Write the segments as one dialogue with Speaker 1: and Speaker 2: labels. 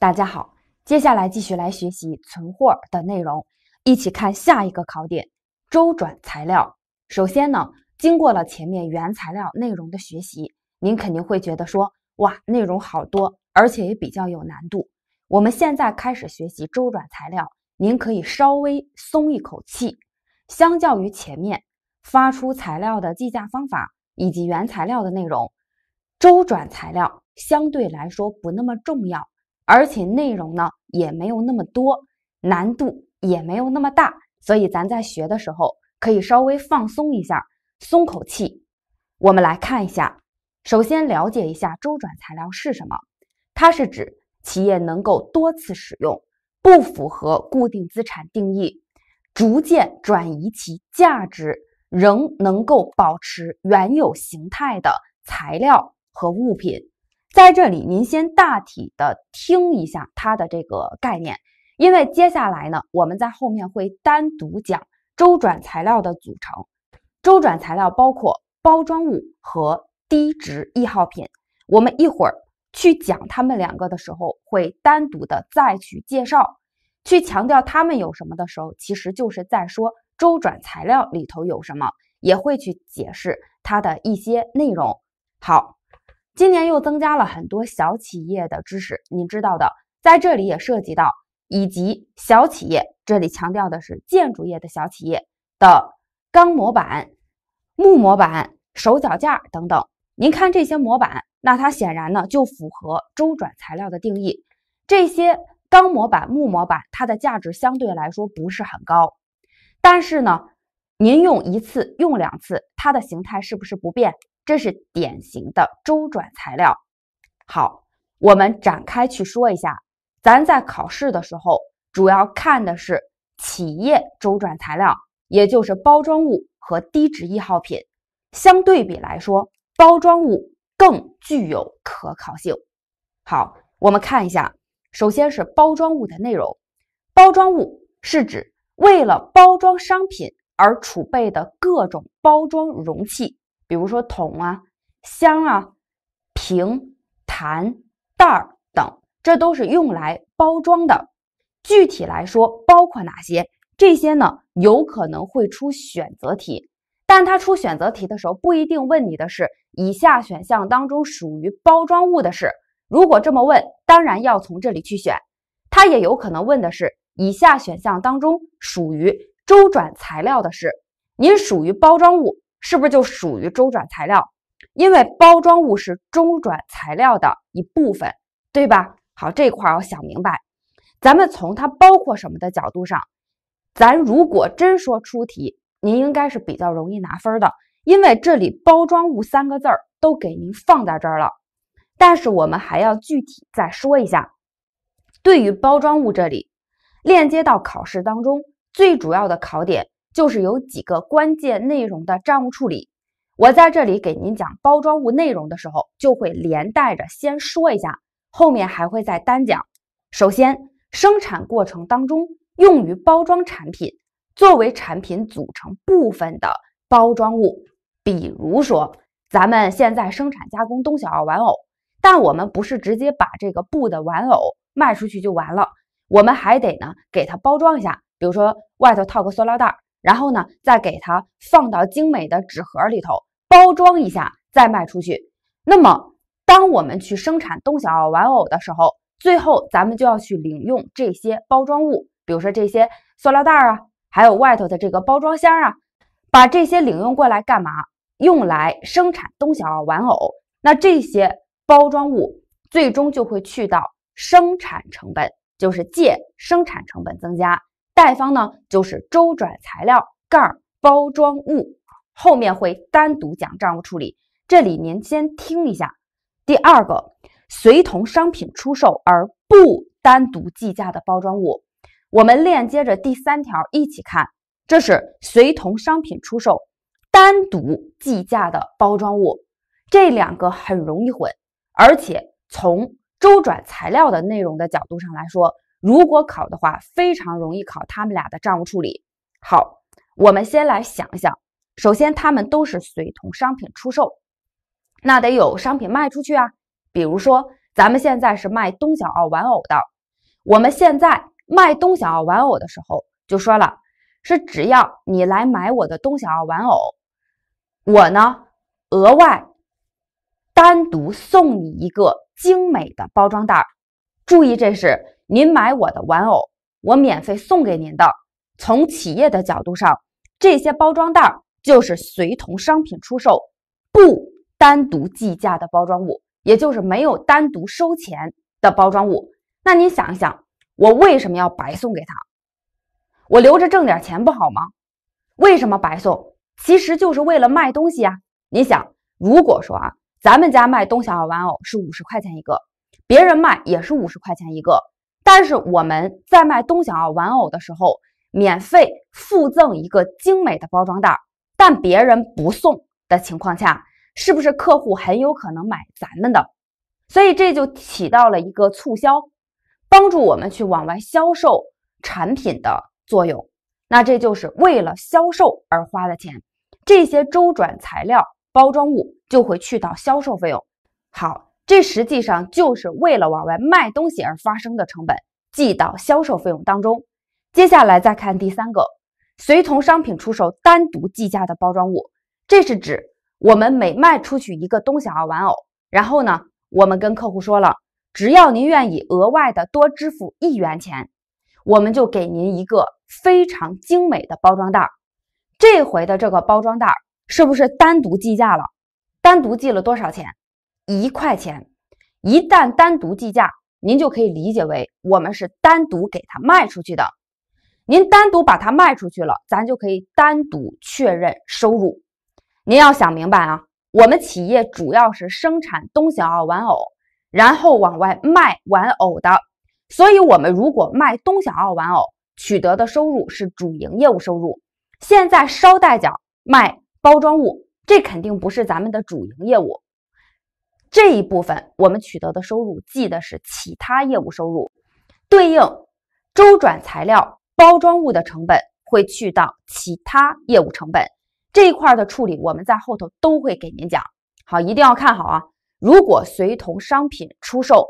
Speaker 1: 大家好，接下来继续来学习存货的内容，一起看下一个考点：周转材料。首先呢，经过了前面原材料内容的学习，您肯定会觉得说，哇，内容好多，而且也比较有难度。我们现在开始学习周转材料，您可以稍微松一口气。相较于前面发出材料的计价方法以及原材料的内容，周转材料相对来说不那么重要。而且内容呢也没有那么多，难度也没有那么大，所以咱在学的时候可以稍微放松一下，松口气。我们来看一下，首先了解一下周转材料是什么，它是指企业能够多次使用，不符合固定资产定义，逐渐转移其价值，仍能够保持原有形态的材料和物品。在这里，您先大体的听一下它的这个概念，因为接下来呢，我们在后面会单独讲周转材料的组成。周转材料包括包装物和低值易耗品。我们一会儿去讲它们两个的时候，会单独的再去介绍，去强调它们有什么的时候，其实就是在说周转材料里头有什么，也会去解释它的一些内容。好。今年又增加了很多小企业的知识，您知道的，在这里也涉及到以及小企业，这里强调的是建筑业的小企业的钢模板、木模板、手脚架等等。您看这些模板，那它显然呢就符合周转材料的定义。这些钢模板、木模板，它的价值相对来说不是很高，但是呢，您用一次、用两次，它的形态是不是不变？这是典型的周转材料。好，我们展开去说一下。咱在考试的时候，主要看的是企业周转材料，也就是包装物和低值易耗品。相对比来说，包装物更具有可靠性。好，我们看一下。首先是包装物的内容。包装物是指为了包装商品而储备的各种包装容器。比如说桶啊、箱啊、瓶、坛、袋儿等，这都是用来包装的。具体来说，包括哪些？这些呢？有可能会出选择题，但他出选择题的时候，不一定问你的是以下选项当中属于包装物的是。如果这么问，当然要从这里去选。他也有可能问的是以下选项当中属于周转材料的是，您属于包装物。是不是就属于周转材料？因为包装物是周转材料的一部分，对吧？好，这块要想明白。咱们从它包括什么的角度上，咱如果真说出题，您应该是比较容易拿分的，因为这里“包装物”三个字儿都给您放在这儿了。但是我们还要具体再说一下，对于包装物这里链接到考试当中最主要的考点。就是有几个关键内容的账务处理，我在这里给您讲包装物内容的时候，就会连带着先说一下，后面还会再单讲。首先，生产过程当中用于包装产品、作为产品组成部分的包装物，比如说咱们现在生产加工冬小二玩偶，但我们不是直接把这个布的玩偶卖出去就完了，我们还得呢给它包装一下，比如说外头套个塑料袋。然后呢，再给它放到精美的纸盒里头，包装一下，再卖出去。那么，当我们去生产东小玩偶的时候，最后咱们就要去领用这些包装物，比如说这些塑料袋啊，还有外头的这个包装箱啊，把这些领用过来干嘛？用来生产东小玩偶。那这些包装物最终就会去到生产成本，就是借生产成本增加。贷方呢，就是周转材料、盖儿、包装物，后面会单独讲账务处理，这里您先听一下。第二个，随同商品出售而不单独计价的包装物，我们链接着第三条一起看，这是随同商品出售、单独计价的包装物，这两个很容易混，而且从周转材料的内容的角度上来说。如果考的话，非常容易考他们俩的账务处理。好，我们先来想一想。首先，他们都是随同商品出售，那得有商品卖出去啊。比如说，咱们现在是卖东小奥玩偶的，我们现在卖东小奥玩偶的时候，就说了，是只要你来买我的东小奥玩偶，我呢额外单独送你一个精美的包装袋。注意，这是。您买我的玩偶，我免费送给您的。从企业的角度上，这些包装袋就是随同商品出售，不单独计价的包装物，也就是没有单独收钱的包装物。那你想一想，我为什么要白送给他？我留着挣点钱不好吗？为什么白送？其实就是为了卖东西啊。你想，如果说啊，咱们家卖东小玩偶是五十块钱一个，别人卖也是五十块钱一个。但是我们在卖东小奥玩偶的时候，免费附赠一个精美的包装袋，但别人不送的情况下，是不是客户很有可能买咱们的？所以这就起到了一个促销，帮助我们去往外销售产品的作用。那这就是为了销售而花的钱，这些周转材料、包装物就会去到销售费用。好。这实际上就是为了往外卖东西而发生的成本，记到销售费用当中。接下来再看第三个，随同商品出售单独计价的包装物。这是指我们每卖出去一个东小啊玩偶，然后呢，我们跟客户说了，只要您愿意额外的多支付一元钱，我们就给您一个非常精美的包装袋。这回的这个包装袋是不是单独计价了？单独计了多少钱？一块钱，一旦单独计价，您就可以理解为我们是单独给它卖出去的。您单独把它卖出去了，咱就可以单独确认收入。您要想明白啊，我们企业主要是生产东小奥玩偶，然后往外卖玩偶的，所以我们如果卖东小奥玩偶取得的收入是主营业务收入。现在捎带脚卖包装物，这肯定不是咱们的主营业务。这一部分我们取得的收入记的是其他业务收入，对应周转材料、包装物的成本会去到其他业务成本这一块的处理，我们在后头都会给您讲。好，一定要看好啊！如果随同商品出售，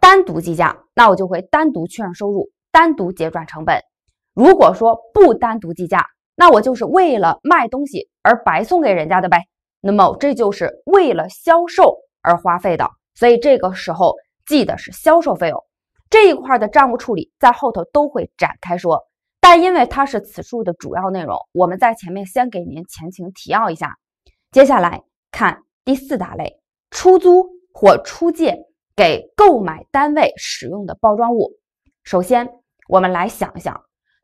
Speaker 1: 单独计价，那我就会单独确认收入，单独结转成本。如果说不单独计价，那我就是为了卖东西而白送给人家的呗。那么这就是为了销售。而花费的，所以这个时候记的是销售费用这一块的账务处理，在后头都会展开说，但因为它是此处的主要内容，我们在前面先给您前情提要一下。接下来看第四大类，出租或出借给购买单位使用的包装物。首先，我们来想一想，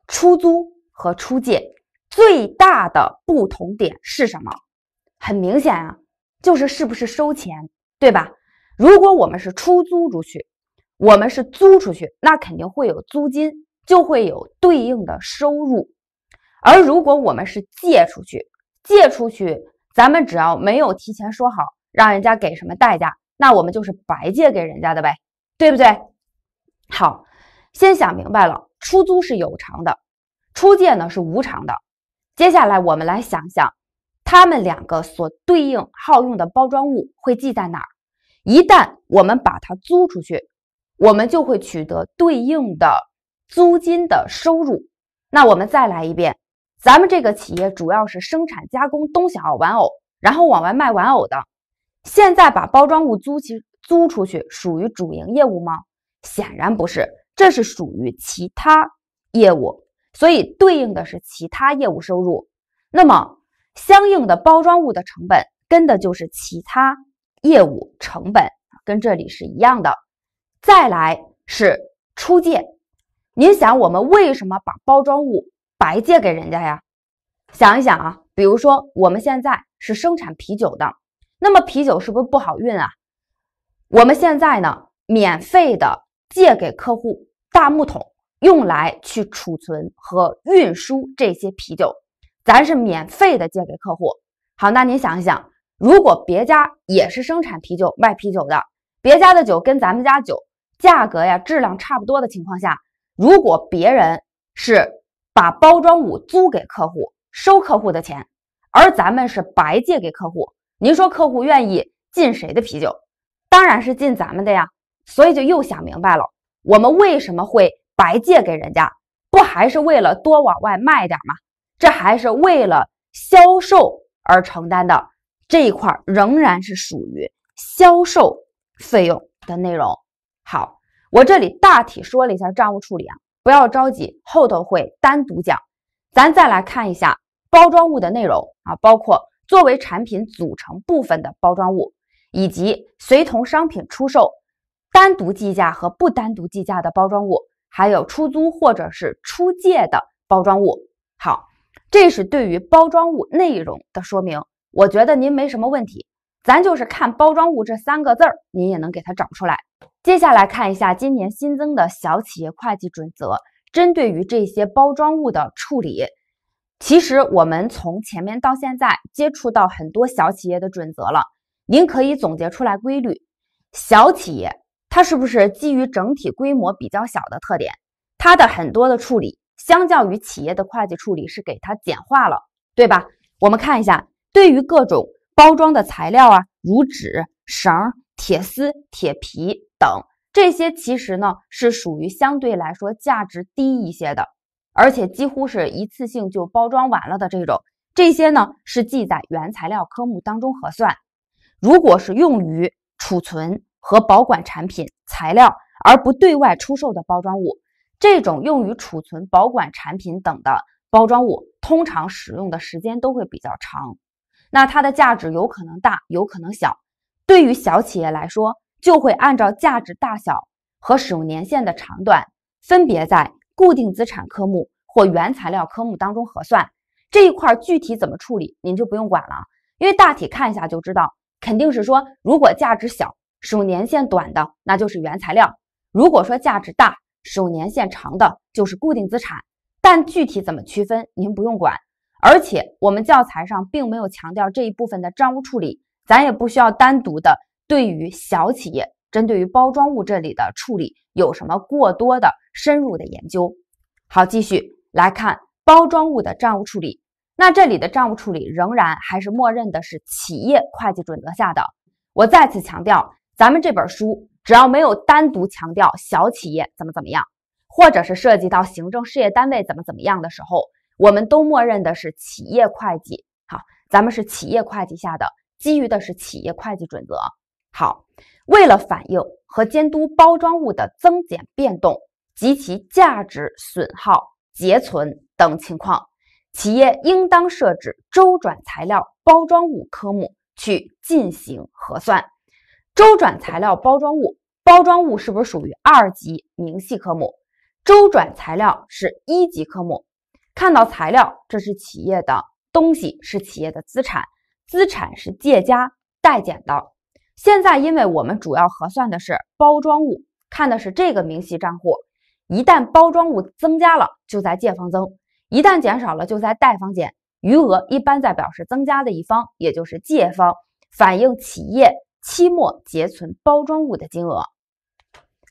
Speaker 1: 出租和出借最大的不同点是什么？很明显啊，就是是不是收钱。对吧？如果我们是出租出去，我们是租出去，那肯定会有租金，就会有对应的收入。而如果我们是借出去，借出去，咱们只要没有提前说好让人家给什么代价，那我们就是白借给人家的呗，对不对？好，先想明白了，出租是有偿的，出借呢是无偿的。接下来我们来想想。他们两个所对应耗用的包装物会记在哪儿？一旦我们把它租出去，我们就会取得对应的租金的收入。那我们再来一遍，咱们这个企业主要是生产加工东小玩偶，然后往外卖玩偶的。现在把包装物租起租出去，属于主营业务吗？显然不是，这是属于其他业务，所以对应的是其他业务收入。那么。相应的包装物的成本跟的就是其他业务成本，跟这里是一样的。再来是出借，您想我们为什么把包装物白借给人家呀？想一想啊，比如说我们现在是生产啤酒的，那么啤酒是不是不好运啊？我们现在呢，免费的借给客户大木桶，用来去储存和运输这些啤酒。咱是免费的借给客户，好，那您想一想，如果别家也是生产啤酒卖啤酒的，别家的酒跟咱们家酒价格呀、质量差不多的情况下，如果别人是把包装物租给客户收客户的钱，而咱们是白借给客户，您说客户愿意进谁的啤酒？当然是进咱们的呀。所以就又想明白了，我们为什么会白借给人家？不还是为了多往外卖点吗？这还是为了销售而承担的这一块，仍然是属于销售费用的内容。好，我这里大体说了一下账务处理啊，不要着急，后头会单独讲。咱再来看一下包装物的内容啊，包括作为产品组成部分的包装物，以及随同商品出售、单独计价和不单独计价的包装物，还有出租或者是出借的包装物。好。这是对于包装物内容的说明，我觉得您没什么问题，咱就是看包装物这三个字儿，您也能给它找出来。接下来看一下今年新增的小企业会计准则，针对于这些包装物的处理，其实我们从前面到现在接触到很多小企业的准则了，您可以总结出来规律。小企业它是不是基于整体规模比较小的特点，它的很多的处理。相较于企业的会计处理是给它简化了，对吧？我们看一下，对于各种包装的材料啊，如纸、绳、铁丝、铁皮等，这些其实呢是属于相对来说价值低一些的，而且几乎是一次性就包装完了的这种，这些呢是记在原材料科目当中核算。如果是用于储存和保管产品材料而不对外出售的包装物。这种用于储存、保管产品等的包装物，通常使用的时间都会比较长，那它的价值有可能大，有可能小。对于小企业来说，就会按照价值大小和使用年限的长短，分别在固定资产科目或原材料科目当中核算。这一块具体怎么处理，您就不用管了，因为大体看一下就知道，肯定是说如果价值小、使用年限短的，那就是原材料；如果说价值大，使用年限长的就是固定资产，但具体怎么区分您不用管，而且我们教材上并没有强调这一部分的账务处理，咱也不需要单独的对于小企业针对于包装物这里的处理有什么过多的深入的研究。好，继续来看包装物的账务处理，那这里的账务处理仍然还是默认的是企业会计准则下的。我再次强调，咱们这本书。只要没有单独强调小企业怎么怎么样，或者是涉及到行政事业单位怎么怎么样的时候，我们都默认的是企业会计。好，咱们是企业会计下的，基于的是企业会计准则。好，为了反映和监督包装物的增减变动及其价值损耗、结存等情况，企业应当设置“周转材料——包装物”科目去进行核算。周转材料包装物，包装物是不是属于二级明细科目？周转材料是一级科目。看到材料，这是企业的东西，是企业的资产。资产是借加贷减的。现在，因为我们主要核算的是包装物，看的是这个明细账户。一旦包装物增加了，就在借方增；一旦减少了，就在贷方减。余额一般在表示增加的一方，也就是借方，反映企业。期末结存包装物的金额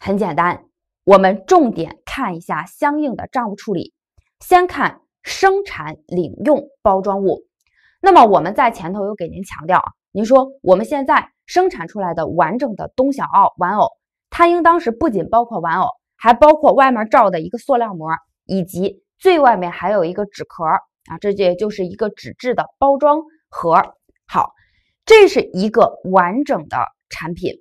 Speaker 1: 很简单，我们重点看一下相应的账务处理。先看生产领用包装物，那么我们在前头有给您强调啊，您说我们现在生产出来的完整的东小奥玩偶，它应当是不仅包括玩偶，还包括外面罩的一个塑料膜，以及最外面还有一个纸壳啊，这也就是一个纸质的包装盒。好。这是一个完整的产品，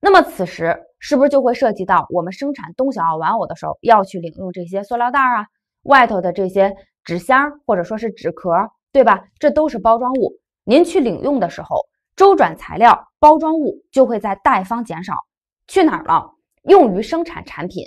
Speaker 1: 那么此时是不是就会涉及到我们生产东小奥玩偶的时候要去领用这些塑料袋啊，外头的这些纸箱或者说是纸壳，对吧？这都是包装物。您去领用的时候，周转材料包装物就会在贷方减少，去哪儿了？用于生产产品，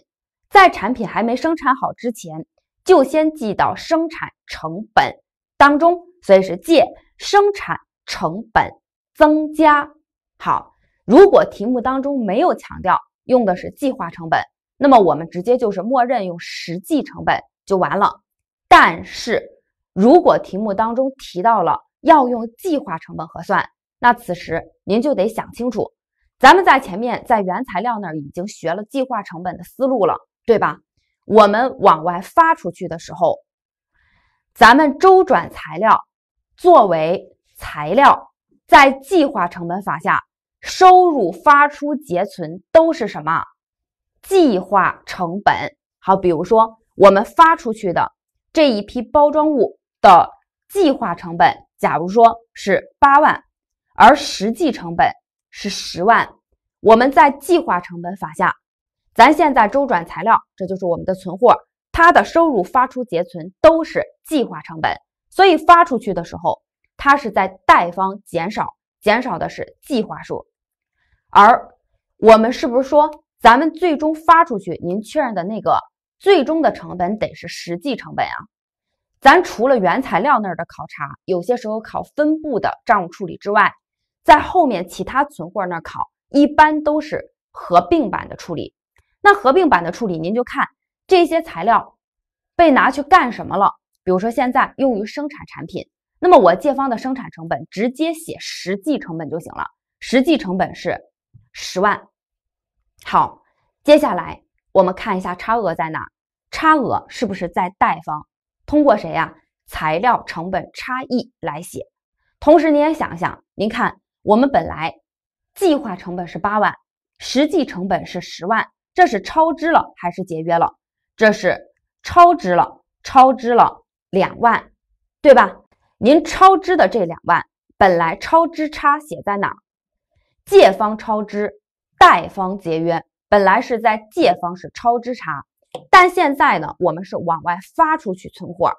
Speaker 1: 在产品还没生产好之前，就先记到生产成本当中，所以是借生产成本。增加好，如果题目当中没有强调用的是计划成本，那么我们直接就是默认用实际成本就完了。但是，如果题目当中提到了要用计划成本核算，那此时您就得想清楚，咱们在前面在原材料那儿已经学了计划成本的思路了，对吧？我们往外发出去的时候，咱们周转材料作为材料。在计划成本法下，收入、发出、结存都是什么？计划成本。好，比如说我们发出去的这一批包装物的计划成本，假如说是八万，而实际成本是十万。我们在计划成本法下，咱现在周转材料，这就是我们的存货，它的收入、发出、结存都是计划成本，所以发出去的时候。它是在贷方减少，减少的是计划数，而我们是不是说咱们最终发出去您确认的那个最终的成本得是实际成本啊？咱除了原材料那儿的考察，有些时候考分部的账务处理之外，在后面其他存货那儿考一般都是合并版的处理。那合并版的处理，您就看这些材料被拿去干什么了，比如说现在用于生产产品。那么我借方的生产成本直接写实际成本就行了，实际成本是十万。好，接下来我们看一下差额在哪？差额是不是在贷方？通过谁呀？材料成本差异来写。同时，您也想想，您看我们本来计划成本是八万，实际成本是十万，这是超支了还是节约了？这是超支了，超支了两万，对吧？您超支的这两万，本来超支差写在哪儿？借方超支，贷方节约。本来是在借方是超支差，但现在呢，我们是往外发出去存货，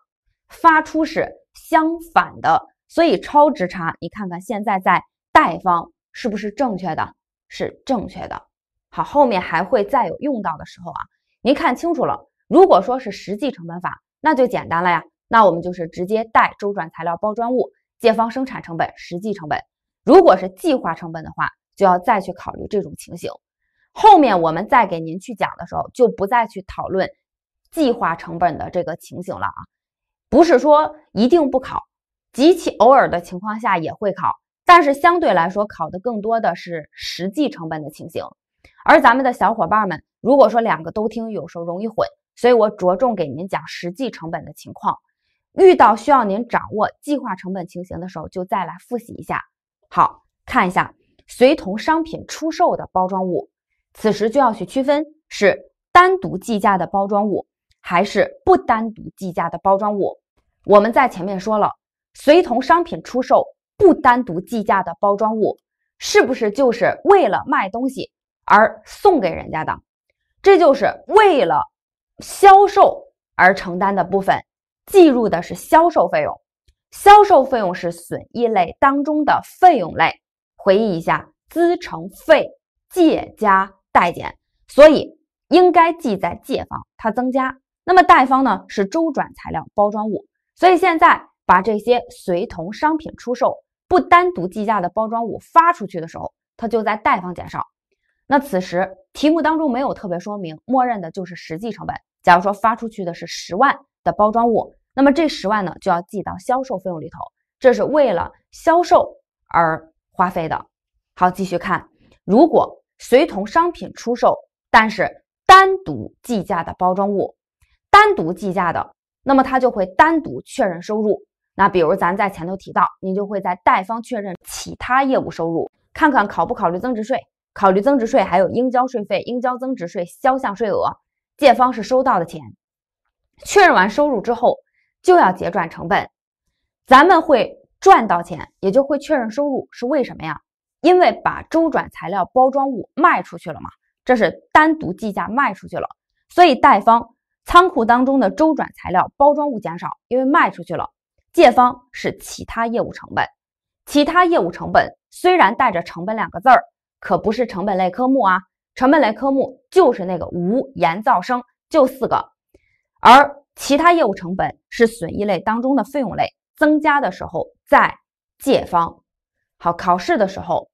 Speaker 1: 发出是相反的，所以超支差，你看看现在在贷方是不是正确的？是正确的。好，后面还会再有用到的时候啊，您看清楚了。如果说是实际成本法，那就简单了呀。那我们就是直接带周转材料包装物借方生产成本实际成本，如果是计划成本的话，就要再去考虑这种情形。后面我们再给您去讲的时候，就不再去讨论计划成本的这个情形了啊。不是说一定不考，极其偶尔的情况下也会考，但是相对来说考的更多的是实际成本的情形。而咱们的小伙伴们，如果说两个都听，有时候容易混，所以我着重给您讲实际成本的情况。遇到需要您掌握计划成本情形的时候，就再来复习一下。好，看一下随同商品出售的包装物，此时就要去区分是单独计价的包装物，还是不单独计价的包装物。我们在前面说了，随同商品出售不单独计价的包装物，是不是就是为了卖东西而送给人家的？这就是为了销售而承担的部分。计入的是销售费用，销售费用是损益类当中的费用类。回忆一下，资成费借加贷减，所以应该记在借方，它增加。那么贷方呢是周转材料包装物，所以现在把这些随同商品出售不单独计价的包装物发出去的时候，它就在贷方减少。那此时题目当中没有特别说明，默认的就是实际成本。假如说发出去的是十万。的包装物，那么这十万呢就要记到销售费用里头，这是为了销售而花费的。好，继续看，如果随同商品出售，但是单独计价的包装物，单独计价的，那么它就会单独确认收入。那比如咱在前头提到，你就会在贷方确认其他业务收入，看看考不考虑增值税，考虑增值税还有应交税费、应交增值税销项税额，借方是收到的钱。确认完收入之后，就要结转成本。咱们会赚到钱，也就会确认收入，是为什么呀？因为把周转材料包装物卖出去了嘛，这是单独计价卖出去了。所以贷方仓库当中的周转材料包装物减少，因为卖出去了。借方是其他业务成本。其他业务成本虽然带着成本两个字儿，可不是成本类科目啊。成本类科目就是那个无言噪声，就四个。而其他业务成本是损益类当中的费用类，增加的时候再借方。好，考试的时候，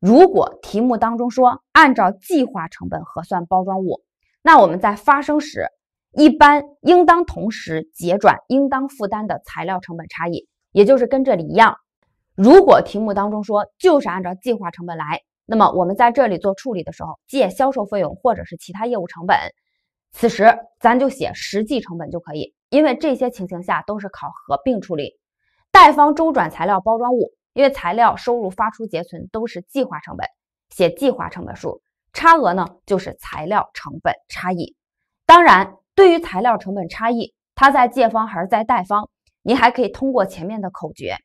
Speaker 1: 如果题目当中说按照计划成本核算包装物，那我们在发生时一般应当同时结转应当负担的材料成本差异，也就是跟这里一样。如果题目当中说就是按照计划成本来，那么我们在这里做处理的时候，借销售费用或者是其他业务成本。此时，咱就写实际成本就可以，因为这些情形下都是考核并处理。贷方周转材料包装物，因为材料收入发出结存都是计划成本，写计划成本数，差额呢就是材料成本差异。当然，对于材料成本差异，它在借方还是在贷方，您还可以通过前面的口诀，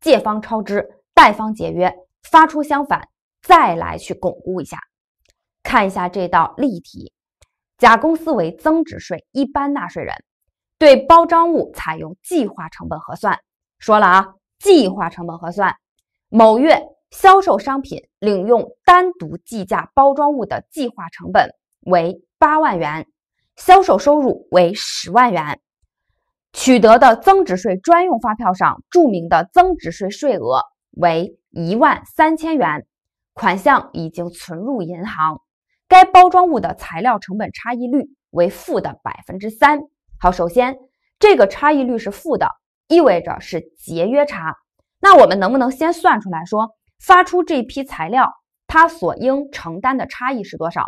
Speaker 1: 借方超支，贷方节约，发出相反，再来去巩固一下，看一下这道例题。甲公司为增值税一般纳税人，对包装物采用计划成本核算。说了啊，计划成本核算。某月销售商品领用单独计价包装物的计划成本为八万元，销售收入为十万元，取得的增值税专用发票上注明的增值税税额为一万三千元，款项已经存入银行。该包装物的材料成本差异率为负的百分之三。好，首先这个差异率是负的，意味着是节约差。那我们能不能先算出来说，发出这批材料它所应承担的差异是多少？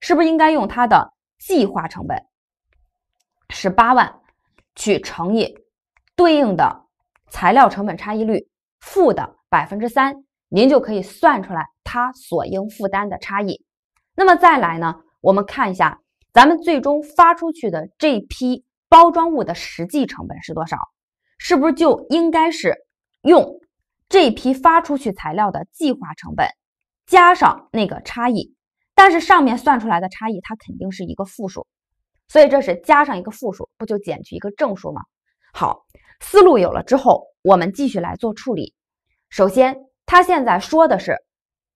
Speaker 1: 是不是应该用它的计划成本十八万去乘以对应的材料成本差异率负的百分之三？您就可以算出来它所应负担的差异。那么再来呢？我们看一下，咱们最终发出去的这批包装物的实际成本是多少？是不是就应该是用这批发出去材料的计划成本加上那个差异？但是上面算出来的差异它肯定是一个负数，所以这是加上一个负数，不就减去一个正数吗？好，思路有了之后，我们继续来做处理。首先，他现在说的是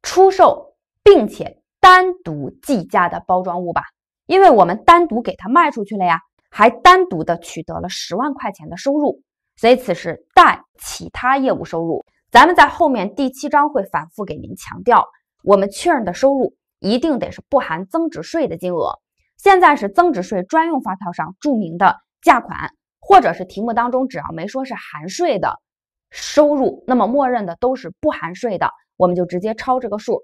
Speaker 1: 出售，并且。单独计价的包装物吧，因为我们单独给它卖出去了呀，还单独的取得了十万块钱的收入，所以此时带其他业务收入。咱们在后面第七章会反复给您强调，我们确认的收入一定得是不含增值税的金额。现在是增值税专用发票上注明的价款，或者是题目当中只要没说是含税的收入，那么默认的都是不含税的，我们就直接抄这个数。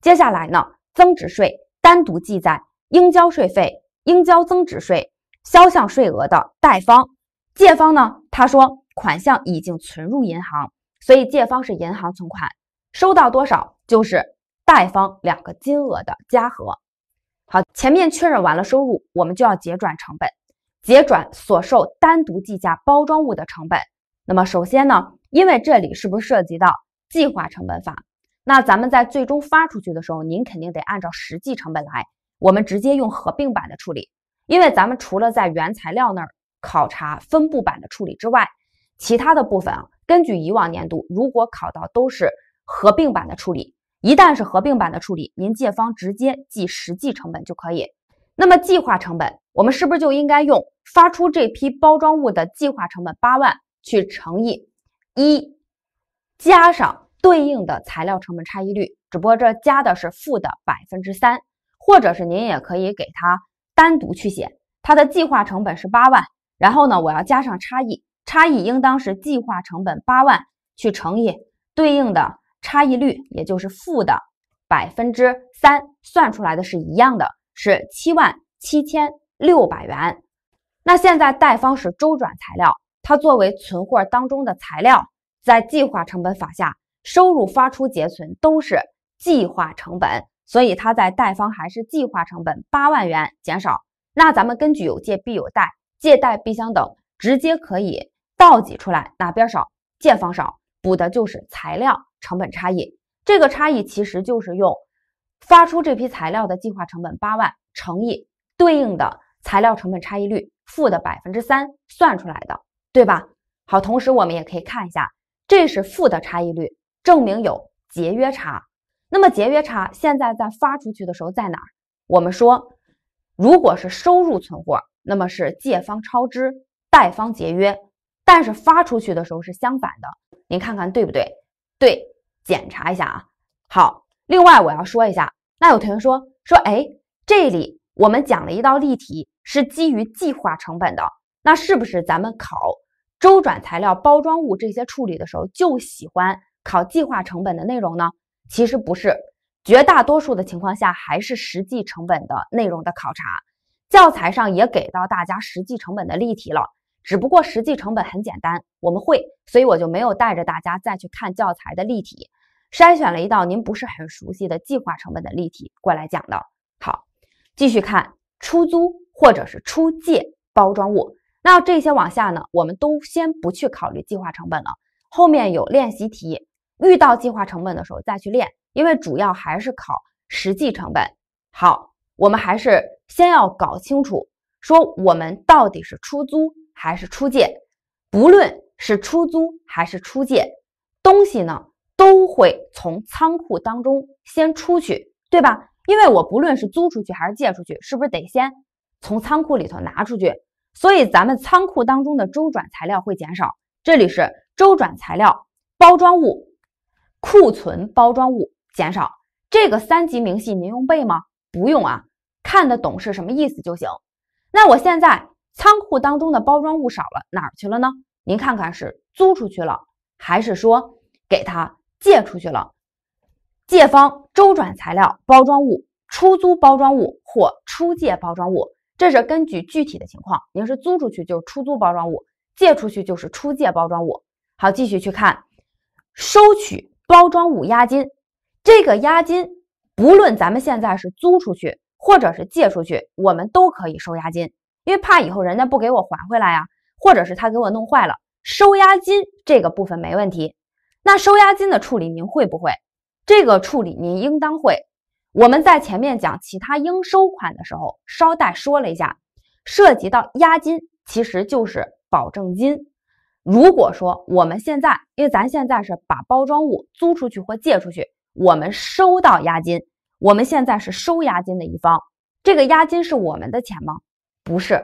Speaker 1: 接下来呢？增值税单独记载应交税费、应交增值税、销项税额的贷方，借方呢？他说款项已经存入银行，所以借方是银行存款，收到多少就是贷方两个金额的加和。好，前面确认完了收入，我们就要结转成本，结转所售单独计价包装物的成本。那么首先呢，因为这里是不是涉及到计划成本法？那咱们在最终发出去的时候，您肯定得按照实际成本来。我们直接用合并版的处理，因为咱们除了在原材料那儿考察分布版的处理之外，其他的部分啊，根据以往年度，如果考到都是合并版的处理，一旦是合并版的处理，您借方直接记实际成本就可以。那么计划成本，我们是不是就应该用发出这批包装物的计划成本八万去乘以一，加上？对应的材料成本差异率，只不过这加的是负的百分之三，或者是您也可以给它单独去写，它的计划成本是八万，然后呢，我要加上差异，差异应当是计划成本八万去乘以对应的差异率，也就是负的百分之三，算出来的是一样的，是七万七千六百元。那现在贷方是周转材料，它作为存货当中的材料，在计划成本法下。收入发出结存都是计划成本，所以它在贷方还是计划成本八万元减少。那咱们根据有借必有贷，借贷必相等，直接可以倒挤出来哪边少，借方少补的就是材料成本差异。这个差异其实就是用发出这批材料的计划成本八万乘以对应的材料成本差异率负的百分之三算出来的，对吧？好，同时我们也可以看一下，这是负的差异率。证明有节约差，那么节约差现在在发出去的时候在哪儿？我们说，如果是收入存货，那么是借方超支，贷方节约。但是发出去的时候是相反的，您看看对不对？对，检查一下啊。好，另外我要说一下，那有同学说说，哎，这里我们讲了一道例题是基于计划成本的，那是不是咱们考周转材料、包装物这些处理的时候就喜欢？考计划成本的内容呢？其实不是，绝大多数的情况下还是实际成本的内容的考察。教材上也给到大家实际成本的例题了，只不过实际成本很简单，我们会，所以我就没有带着大家再去看教材的例题，筛选了一道您不是很熟悉的计划成本的例题过来讲的。好，继续看出租或者是出借包装物，那这些往下呢，我们都先不去考虑计划成本了，后面有练习题。遇到计划成本的时候再去练，因为主要还是考实际成本。好，我们还是先要搞清楚，说我们到底是出租还是出借。不论是出租还是出借，东西呢都会从仓库当中先出去，对吧？因为我不论是租出去还是借出去，是不是得先从仓库里头拿出去？所以咱们仓库当中的周转材料会减少。这里是周转材料、包装物。库存包装物减少，这个三级明细您用背吗？不用啊，看得懂是什么意思就行。那我现在仓库当中的包装物少了，哪去了呢？您看看是租出去了，还是说给他借出去了？借方周转材料包装物出租包装物或出借包装物，这是根据具体的情况，您是租出去就是出租包装物，借出去就是出借包装物。好，继续去看收取。包装物押金，这个押金不论咱们现在是租出去或者是借出去，我们都可以收押金，因为怕以后人家不给我还回来啊，或者是他给我弄坏了，收押金这个部分没问题。那收押金的处理您会不会？这个处理您应当会。我们在前面讲其他应收款的时候，稍带说了一下，涉及到押金其实就是保证金。如果说我们现在，因为咱现在是把包装物租出去或借出去，我们收到押金，我们现在是收押金的一方，这个押金是我们的钱吗？不是，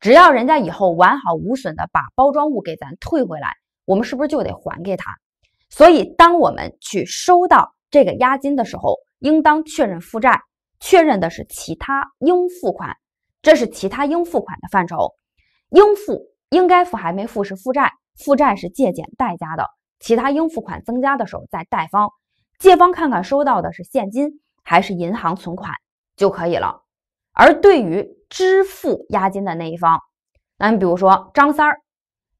Speaker 1: 只要人家以后完好无损的把包装物给咱退回来，我们是不是就得还给他？所以，当我们去收到这个押金的时候，应当确认负债，确认的是其他应付款，这是其他应付款的范畴，应付。应该付还没付是负债，负债是借减贷加的，其他应付款增加的时候再贷方，借方看看收到的是现金还是银行存款就可以了。而对于支付押金的那一方，那你比如说张三儿，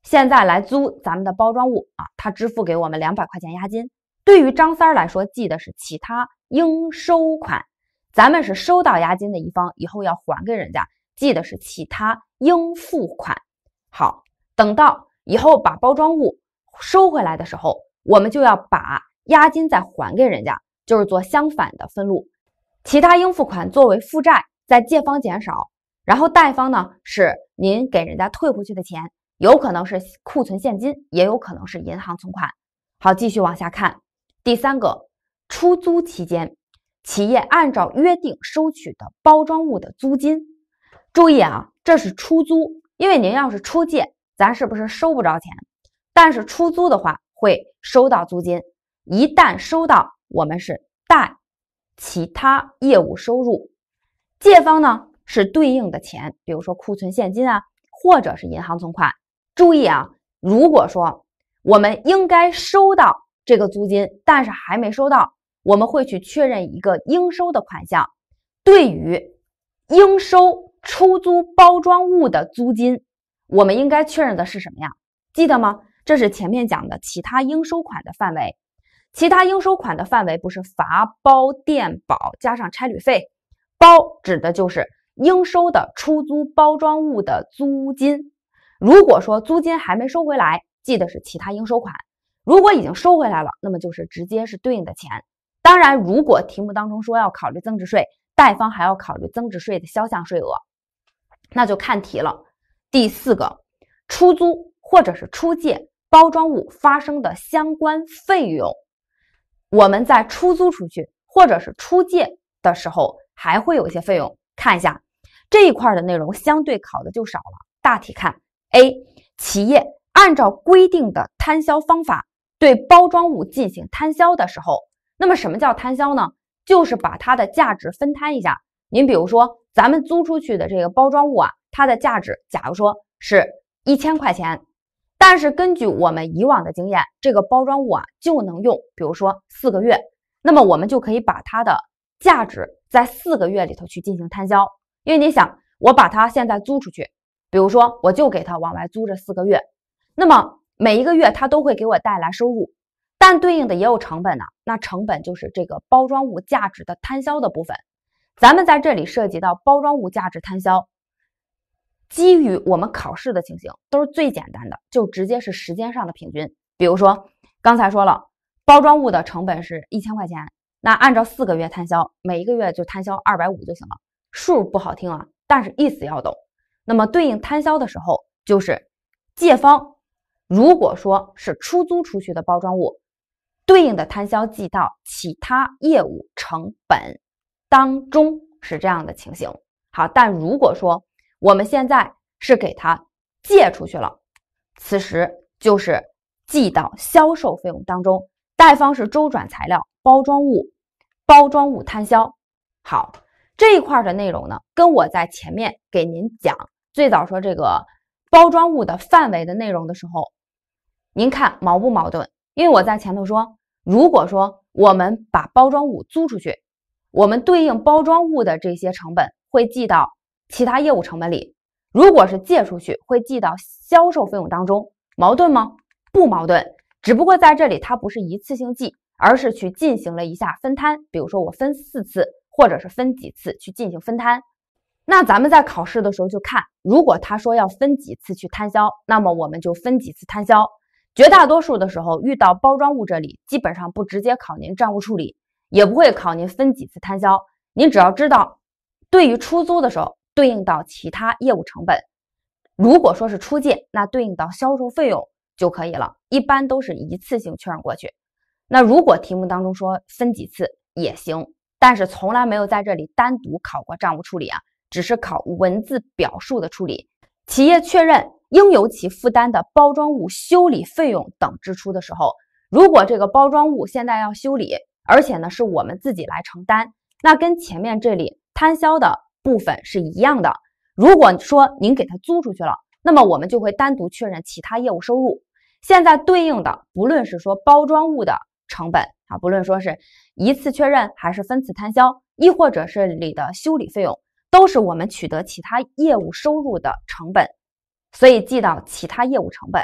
Speaker 1: 现在来租咱们的包装物啊，他支付给我们两百块钱押金。对于张三儿来说，记的是其他应收款，咱们是收到押金的一方，以后要还给人家，记的是其他应付款。好，等到以后把包装物收回来的时候，我们就要把押金再还给人家，就是做相反的分录，其他应付款作为负债在借方减少，然后贷方呢是您给人家退回去的钱，有可能是库存现金，也有可能是银行存款。好，继续往下看，第三个，出租期间，企业按照约定收取的包装物的租金，注意啊，这是出租。因为您要是出借，咱是不是收不着钱？但是出租的话，会收到租金。一旦收到，我们是贷其他业务收入，借方呢是对应的钱，比如说库存现金啊，或者是银行存款。注意啊，如果说我们应该收到这个租金，但是还没收到，我们会去确认一个应收的款项。对于应收。出租包装物的租金，我们应该确认的是什么呀？记得吗？这是前面讲的其他应收款的范围。其他应收款的范围不是罚包垫保加上差旅费，包指的就是应收的出租包装物的租金。如果说租金还没收回来，记得是其他应收款；如果已经收回来了，那么就是直接是对应的钱。当然，如果题目当中说要考虑增值税，贷方还要考虑增值税的销项税额。那就看题了。第四个，出租或者是出借包装物发生的相关费用，我们在出租出去或者是出借的时候，还会有一些费用。看一下这一块的内容，相对考的就少了。大体看，A 企业按照规定的摊销方法对包装物进行摊销的时候，那么什么叫摊销呢？就是把它的价值分摊一下。您比如说，咱们租出去的这个包装物啊，它的价值，假如说是一千块钱，但是根据我们以往的经验，这个包装物啊就能用，比如说四个月，那么我们就可以把它的价值在四个月里头去进行摊销。因为你想，我把它现在租出去，比如说我就给它往外租这四个月，那么每一个月它都会给我带来收入，但对应的也有成本呢，那成本就是这个包装物价值的摊销的部分。咱们在这里涉及到包装物价值摊销，基于我们考试的情形都是最简单的，就直接是时间上的平均。比如说刚才说了，包装物的成本是一千块钱，那按照四个月摊销，每一个月就摊销二百五就行了。数不好听啊，但是意思要懂。那么对应摊销的时候，就是借方，如果说是出租出去的包装物，对应的摊销记到其他业务成本。当中是这样的情形，好，但如果说我们现在是给他借出去了，此时就是记到销售费用当中，贷方是周转材料包装物，包装物摊销。好，这一块的内容呢，跟我在前面给您讲最早说这个包装物的范围的内容的时候，您看矛不矛盾？因为我在前头说，如果说我们把包装物租出去。我们对应包装物的这些成本会记到其他业务成本里，如果是借出去会记到销售费用当中，矛盾吗？不矛盾，只不过在这里它不是一次性记，而是去进行了一下分摊，比如说我分四次或者是分几次去进行分摊。那咱们在考试的时候就看，如果他说要分几次去摊销，那么我们就分几次摊销。绝大多数的时候遇到包装物这里基本上不直接考您账务处理。也不会考您分几次摊销，您只要知道，对于出租的时候对应到其他业务成本，如果说是出借，那对应到销售费用就可以了，一般都是一次性确认过去。那如果题目当中说分几次也行，但是从来没有在这里单独考过账务处理啊，只是考文字表述的处理。企业确认应由其负担的包装物修理费用等支出的时候，如果这个包装物现在要修理，而且呢，是我们自己来承担，那跟前面这里摊销的部分是一样的。如果说您给他租出去了，那么我们就会单独确认其他业务收入。现在对应的，不论是说包装物的成本啊，不论说是一次确认还是分次摊销，亦或者是你的修理费用，都是我们取得其他业务收入的成本，所以记到其他业务成本。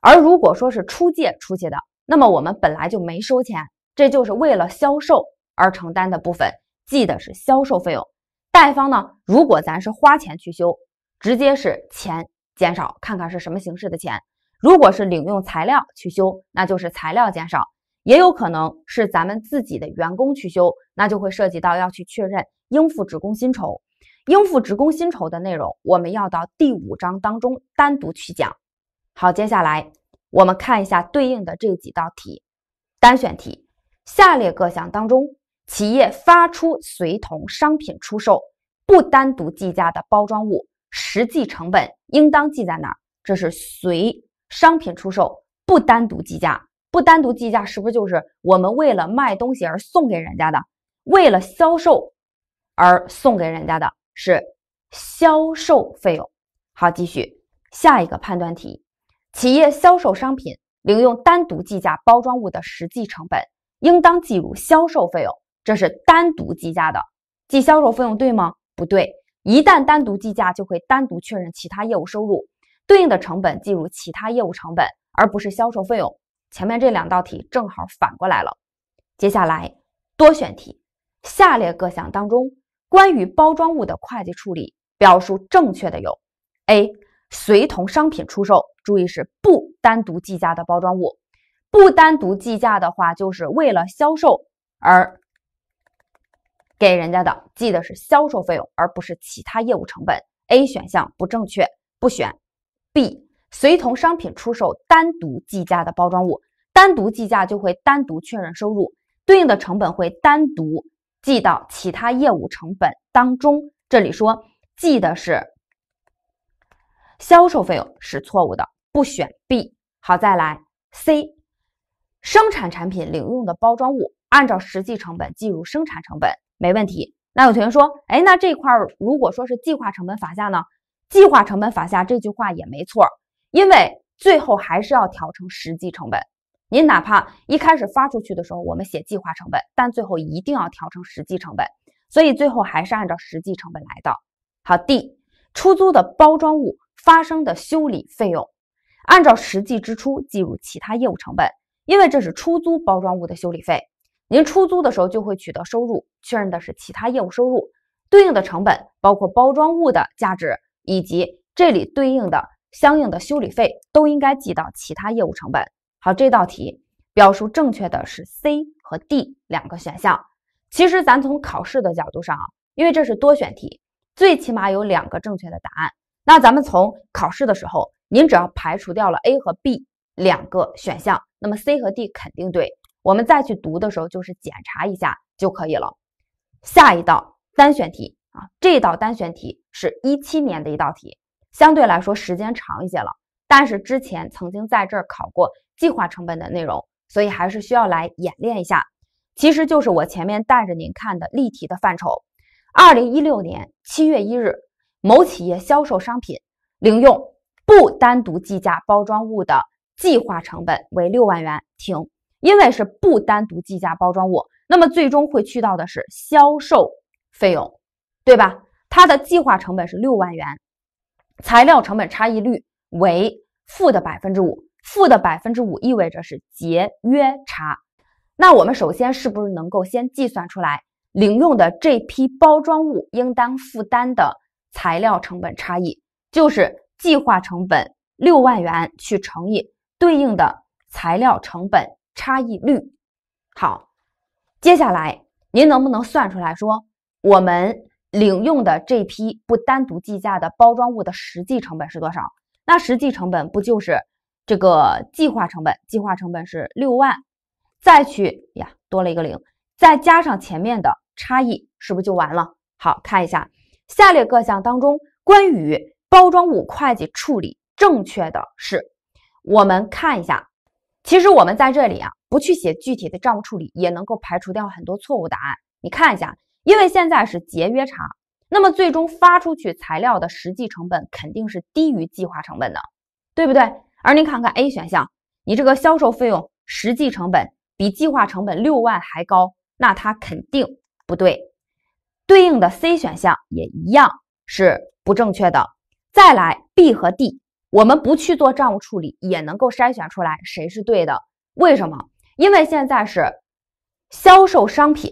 Speaker 1: 而如果说是出借出去的，那么我们本来就没收钱。这就是为了销售而承担的部分，记的是销售费用。贷方呢？如果咱是花钱去修，直接是钱减少，看看是什么形式的钱。如果是领用材料去修，那就是材料减少。也有可能是咱们自己的员工去修，那就会涉及到要去确认应付职工薪酬。应付职工薪酬的内容，我们要到第五章当中单独去讲。好，接下来我们看一下对应的这几道题，单选题。下列各项当中，企业发出随同商品出售不单独计价的包装物实际成本应当记在哪儿？这是随商品出售不单独计价，不单独计价是不是就是我们为了卖东西而送给人家的？为了销售而送给人家的是销售费用。好，继续下一个判断题：企业销售商品领用单独计价包装物的实际成本。应当计入销售费用，这是单独计价的，计销售费用对吗？不对，一旦单独计价，就会单独确认其他业务收入，对应的成本计入其他业务成本，而不是销售费用。前面这两道题正好反过来了。接下来多选题，下列各项当中关于包装物的会计处理表述正确的有：A. 随同商品出售，注意是不单独计价的包装物。不单独计价的话，就是为了销售而给人家的记的是销售费用，而不是其他业务成本。A 选项不正确，不选。B 随同商品出售单独计价的包装物，单独计价就会单独确认收入，对应的成本会单独记到其他业务成本当中。这里说记的是销售费用是错误的，不选 B。好，再来 C。生产产品领用的包装物，按照实际成本计入生产成本，没问题。那有同学说，哎，那这块如果说是计划成本法下呢？计划成本法下这句话也没错，因为最后还是要调成实际成本。您哪怕一开始发出去的时候我们写计划成本，但最后一定要调成实际成本，所以最后还是按照实际成本来的。好，D 出租的包装物发生的修理费用，按照实际支出计入其他业务成本。因为这是出租包装物的修理费，您出租的时候就会取得收入，确认的是其他业务收入，对应的成本包括包装物的价值以及这里对应的相应的修理费，都应该记到其他业务成本。好，这道题表述正确的是 C 和 D 两个选项。其实咱从考试的角度上，啊，因为这是多选题，最起码有两个正确的答案。那咱们从考试的时候，您只要排除掉了 A 和 B。两个选项，那么 C 和 D 肯定对。我们再去读的时候，就是检查一下就可以了。下一道单选题啊，这道单选题是一七年的一道题，相对来说时间长一些了，但是之前曾经在这儿考过计划成本的内容，所以还是需要来演练一下。其实就是我前面带着您看的例题的范畴。二零一六年七月一日，某企业销售商品零用不单独计价包装物的。计划成本为六万元，停，因为是不单独计价包装物，那么最终会去到的是销售费用，对吧？它的计划成本是六万元，材料成本差异率为负的百分之五，负的百分之五意味着是节约差。那我们首先是不是能够先计算出来领用的这批包装物应当负担的材料成本差异，就是计划成本六万元去乘以。对应的材料成本差异率。好，接下来您能不能算出来说，我们领用的这批不单独计价的包装物的实际成本是多少？那实际成本不就是这个计划成本？计划成本是六万，再去呀，多了一个零，再加上前面的差异，是不是就完了？好看一下，下列各项当中，关于包装物会计处理正确的是？我们看一下，其实我们在这里啊，不去写具体的账务处理，也能够排除掉很多错误答案。你看一下，因为现在是节约差，那么最终发出去材料的实际成本肯定是低于计划成本的，对不对？而您看看 A 选项，你这个销售费用实际成本比计划成本六万还高，那它肯定不对。对应的 C 选项也一样是不正确的。再来 B 和 D。我们不去做账务处理，也能够筛选出来谁是对的。为什么？因为现在是销售商品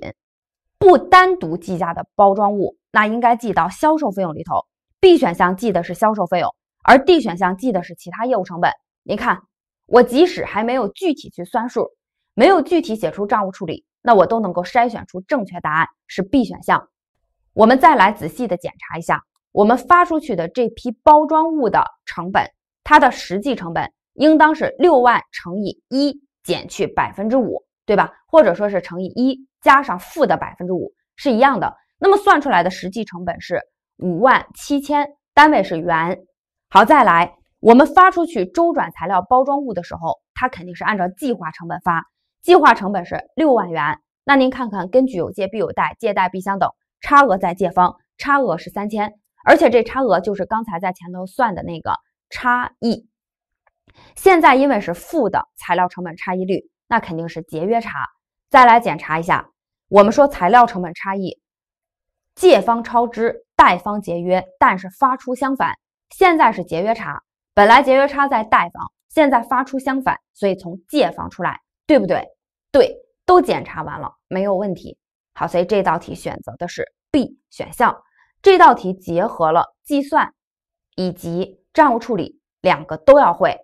Speaker 1: 不单独计价的包装物，那应该记到销售费用里头。B 选项记的是销售费用，而 D 选项记的是其他业务成本。您看，我即使还没有具体去算数，没有具体写出账务处理，那我都能够筛选出正确答案是 B 选项。我们再来仔细的检查一下。我们发出去的这批包装物的成本，它的实际成本应当是六万乘以一减去百分之五，对吧？或者说是乘以一加上负的百分之五，是一样的。那么算出来的实际成本是五万七千，单位是元。好，再来，我们发出去周转材料包装物的时候，它肯定是按照计划成本发，计划成本是六万元。那您看看，根据有借必有贷，借贷必相等，差额在借方，差额是三千。而且这差额就是刚才在前头算的那个差异，现在因为是负的材料成本差异率，那肯定是节约差。再来检查一下，我们说材料成本差异，借方超支，贷方节约，但是发出相反，现在是节约差，本来节约差在贷方，现在发出相反，所以从借方出来，对不对？对，都检查完了，没有问题。好，所以这道题选择的是 B 选项。这道题结合了计算以及账务处理，两个都要会。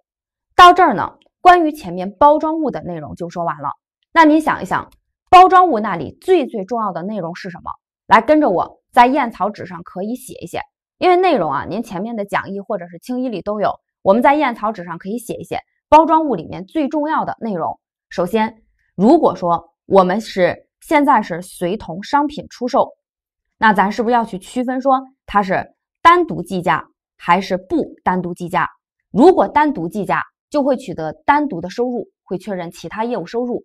Speaker 1: 到这儿呢，关于前面包装物的内容就说完了。那您想一想，包装物那里最最重要的内容是什么？来，跟着我在燕草纸上可以写一写，因为内容啊，您前面的讲义或者是清衣里都有。我们在燕草纸上可以写一写包装物里面最重要的内容。首先，如果说我们是现在是随同商品出售。那咱是不是要去区分，说它是单独计价还是不单独计价？如果单独计价，就会取得单独的收入，会确认其他业务收入，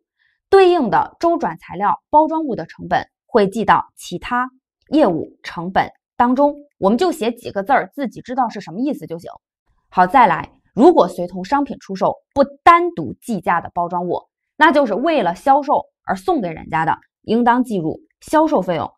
Speaker 1: 对应的周转材料、包装物的成本会记到其他业务成本当中。我们就写几个字儿，自己知道是什么意思就行。好，再来，如果随同商品出售不单独计价的包装物，那就是为了销售而送给人家的，应当计入销售费用。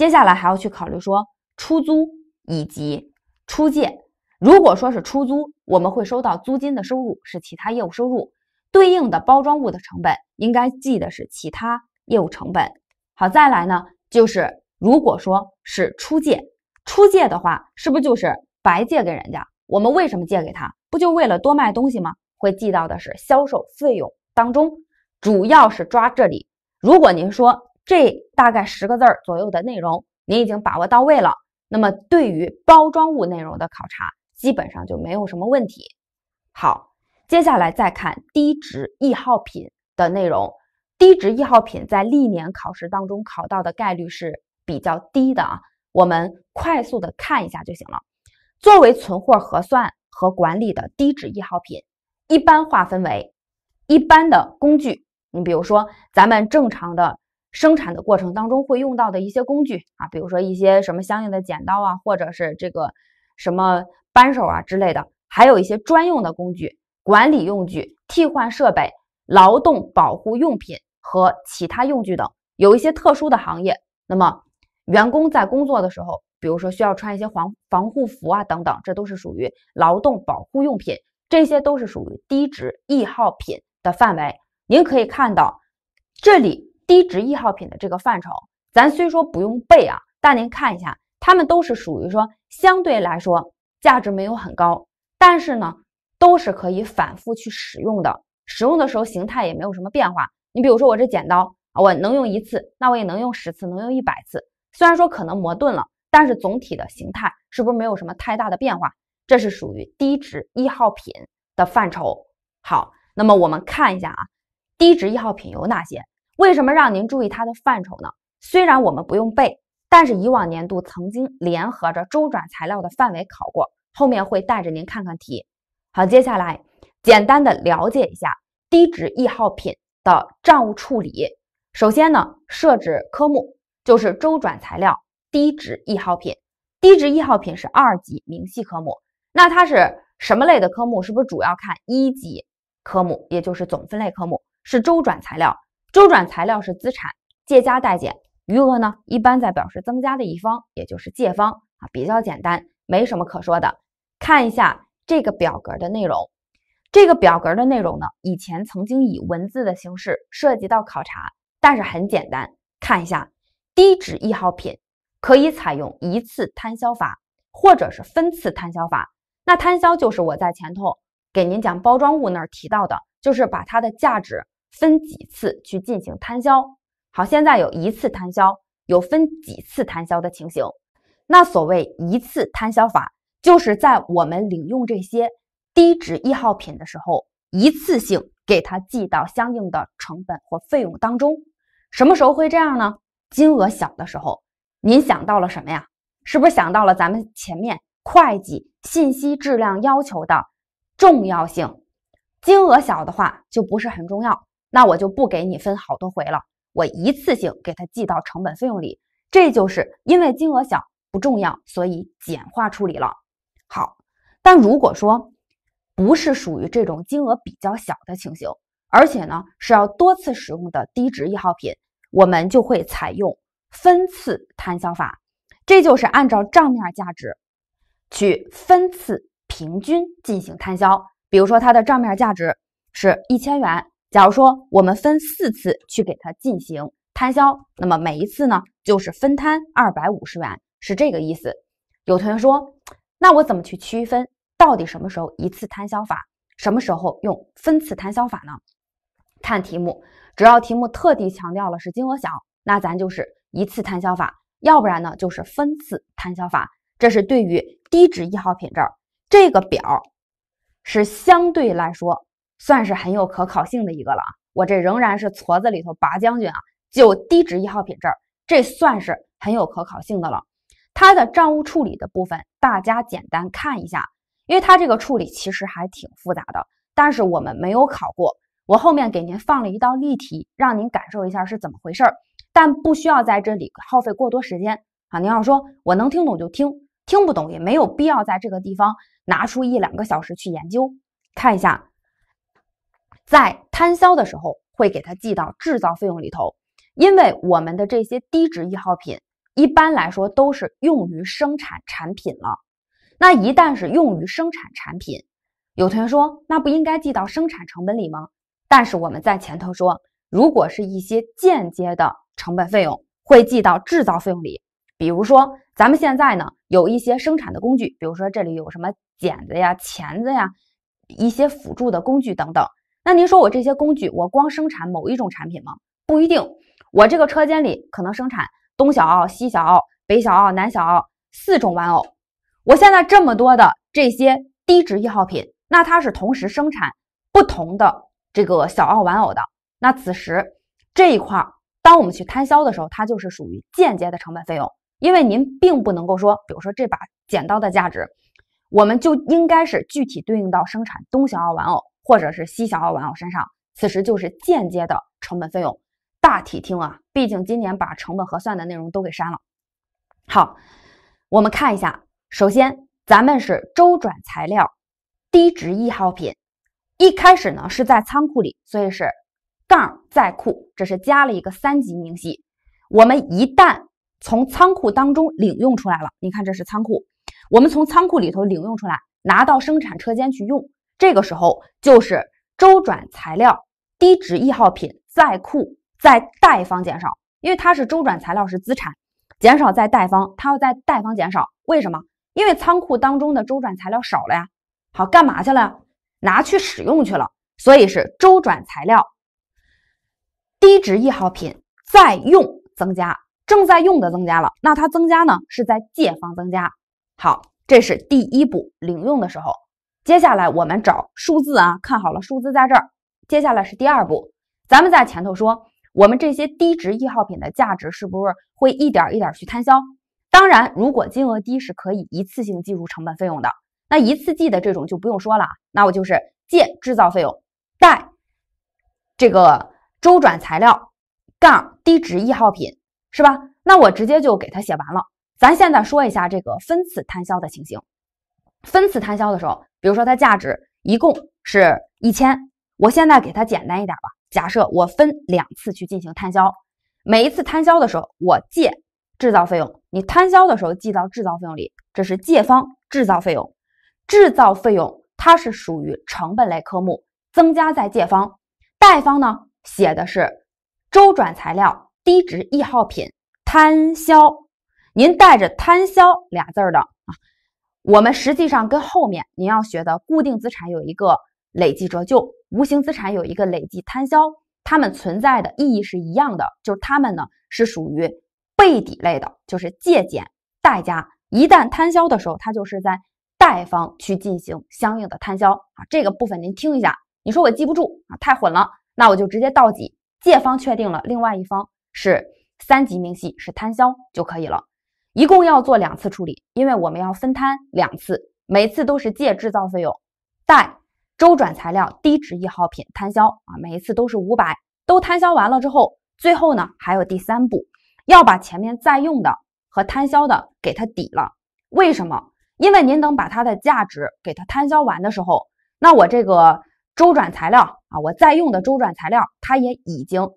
Speaker 1: 接下来还要去考虑说出租以及出借。如果说是出租，我们会收到租金的收入是其他业务收入，对应的包装物的成本应该记的是其他业务成本。好，再来呢，就是如果说是出借，出借的话，是不是就是白借给人家？我们为什么借给他？不就为了多卖东西吗？会记到的是销售费用当中，主要是抓这里。如果您说。这大概十个字儿左右的内容，您已经把握到位了。那么，对于包装物内容的考察，基本上就没有什么问题。好，接下来再看低值易耗品的内容。低值易耗品在历年考试当中考到的概率是比较低的，啊，我们快速的看一下就行了。作为存货核算和管理的低值易耗品，一般划分为一般的工具，你比如说咱们正常的。生产的过程当中会用到的一些工具啊，比如说一些什么相应的剪刀啊，或者是这个什么扳手啊之类的，还有一些专用的工具、管理用具、替换设备、劳动保护用品和其他用具等。有一些特殊的行业，那么员工在工作的时候，比如说需要穿一些防防护服啊等等，这都是属于劳动保护用品，这些都是属于低值易耗品的范围。您可以看到这里。低值易耗品的这个范畴，咱虽说不用背啊，但您看一下，它们都是属于说相对来说价值没有很高，但是呢，都是可以反复去使用的。使用的时候形态也没有什么变化。你比如说我这剪刀啊，我能用一次，那我也能用十次，能用一百次。虽然说可能磨钝了，但是总体的形态是不是没有什么太大的变化？这是属于低值易耗品的范畴。好，那么我们看一下啊，低值易耗品有哪些？为什么让您注意它的范畴呢？虽然我们不用背，但是以往年度曾经联合着周转材料的范围考过。后面会带着您看看题。好，接下来简单的了解一下低值易耗品的账务处理。首先呢，设置科目就是周转材料低值易耗品。低值易耗品是二级明细科目，那它是什么类的科目？是不是主要看一级科目，也就是总分类科目是周转材料？周转材料是资产，借加贷减，余额呢一般在表示增加的一方，也就是借方啊，比较简单，没什么可说的。看一下这个表格的内容，这个表格的内容呢，以前曾经以文字的形式涉及到考察，但是很简单。看一下，低值易耗品可以采用一次摊销法，或者是分次摊销法。那摊销就是我在前头给您讲包装物那儿提到的，就是把它的价值。分几次去进行摊销？好，现在有一次摊销，有分几次摊销的情形。那所谓一次摊销法，就是在我们领用这些低值易耗品的时候，一次性给它记到相应的成本或费用当中。什么时候会这样呢？金额小的时候，您想到了什么呀？是不是想到了咱们前面会计信息质量要求的重要性？金额小的话，就不是很重要。那我就不给你分好多回了，我一次性给它记到成本费用里，这就是因为金额小不重要，所以简化处理了。好，但如果说不是属于这种金额比较小的情形，而且呢是要多次使用的低值易耗品，我们就会采用分次摊销法，这就是按照账面价值去分次平均进行摊销。比如说它的账面价值是一千元。假如说我们分四次去给它进行摊销，那么每一次呢就是分摊二百五十元，是这个意思。有同学说，那我怎么去区分到底什么时候一次摊销法，什么时候用分次摊销法呢？看题目，只要题目特地强调了是金额小，那咱就是一次摊销法；要不然呢就是分次摊销法。这是对于低值易耗品这儿这个表，是相对来说。算是很有可考性的一个了啊！我这仍然是矬子里头拔将军啊，就低值易耗品这儿，这算是很有可考性的了。它的账务处理的部分，大家简单看一下，因为它这个处理其实还挺复杂的，但是我们没有考过。我后面给您放了一道例题，让您感受一下是怎么回事儿，但不需要在这里耗费过多时间啊。您要说我能听懂就听，听不懂也没有必要在这个地方拿出一两个小时去研究，看一下。在摊销的时候，会给它记到制造费用里头，因为我们的这些低值易耗品一般来说都是用于生产产品了。那一旦是用于生产产品，有同学说，那不应该记到生产成本里吗？但是我们在前头说，如果是一些间接的成本费用，会记到制造费用里。比如说，咱们现在呢有一些生产的工具，比如说这里有什么剪子呀、钳子呀，一些辅助的工具等等。那您说，我这些工具，我光生产某一种产品吗？不一定，我这个车间里可能生产东小奥、西小奥、北小奥、南小奥四种玩偶。我现在这么多的这些低值易耗品，那它是同时生产不同的这个小奥玩偶的。那此时这一块儿，当我们去摊销的时候，它就是属于间接的成本费用，因为您并不能够说，比如说这把剪刀的价值，我们就应该是具体对应到生产东小奥玩偶。或者是西小奥玩偶身上，此时就是间接的成本费用。大体听啊，毕竟今年把成本核算的内容都给删了。好，我们看一下，首先咱们是周转材料，低值易耗品。一开始呢是在仓库里，所以是杠在库，这是加了一个三级明细。我们一旦从仓库当中领用出来了，你看这是仓库，我们从仓库里头领用出来，拿到生产车间去用。这个时候就是周转材料、低值易耗品在库在贷方减少，因为它是周转材料是资产，减少在贷方，它要在贷方减少，为什么？因为仓库当中的周转材料少了呀。好，干嘛去了？拿去使用去了，所以是周转材料、低值易耗品在用增加，正在用的增加了，那它增加呢是在借方增加。好，这是第一步领用的时候。接下来我们找数字啊，看好了，数字在这儿。接下来是第二步，咱们在前头说，我们这些低值易耗品的价值是不是会一点一点去摊销？当然，如果金额低是可以一次性计入成本费用的。那一次记的这种就不用说了，那我就是借制造费用，贷这个周转材料杠低值易耗品，是吧？那我直接就给它写完了。咱现在说一下这个分次摊销的情形。分次摊销的时候，比如说它价值一共是一千，我现在给它简单一点吧。假设我分两次去进行摊销，每一次摊销的时候，我借制造费用，你摊销的时候记到制造费用里，这是借方制造费用。制造费用它是属于成本类科目，增加在借方，贷方呢写的是周转材料、低值易耗品摊销。您带着摊销俩字儿的。我们实际上跟后面您要学的固定资产有一个累计折旧，无形资产有一个累计摊销，它们存在的意义是一样的，就是它们呢是属于背抵类的，就是借减贷加，一旦摊销的时候，它就是在贷方去进行相应的摊销啊，这个部分您听一下，你说我记不住啊，太混了，那我就直接倒几，借方确定了，另外一方是三级明细是摊销就可以了。一共要做两次处理，因为我们要分摊两次，每次都是借制造费用，贷周转材料低值易耗品摊销啊，每一次都是五百，都摊销完了之后，最后呢还有第三步，要把前面在用的和摊销的给它抵了。为什么？因为您等把它的价值给它摊销完的时候，那我这个周转材料啊，我在用的周转材料它也已经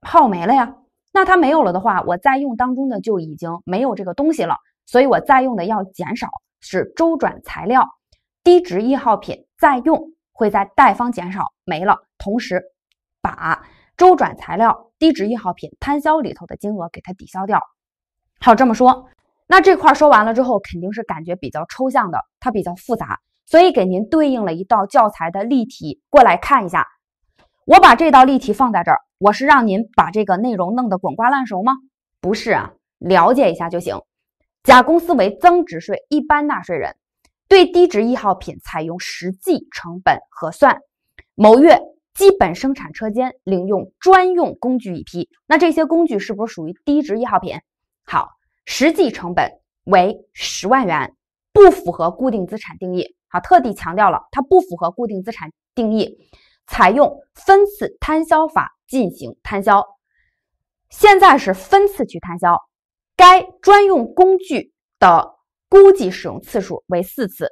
Speaker 1: 耗没了呀。那它没有了的话，我在用当中呢就已经没有这个东西了，所以我在用的要减少，是周转材料、低值易耗品再用会在贷方减少没了，同时把周转材料、低值易耗品摊销里头的金额给它抵消掉。好，这么说，那这块说完了之后，肯定是感觉比较抽象的，它比较复杂，所以给您对应了一道教材的例题过来看一下，我把这道例题放在这儿。我是让您把这个内容弄得滚瓜烂熟吗？不是啊，了解一下就行。甲公司为增值税一般纳税人，对低值易耗品采用实际成本核算。某月，基本生产车间领用专用工具一批，那这些工具是不是属于低值易耗品？好，实际成本为十万元，不符合固定资产定义。好，特地强调了，它不符合固定资产定义。采用分次摊销法进行摊销，现在是分次去摊销。该专用工具的估计使用次数为四次，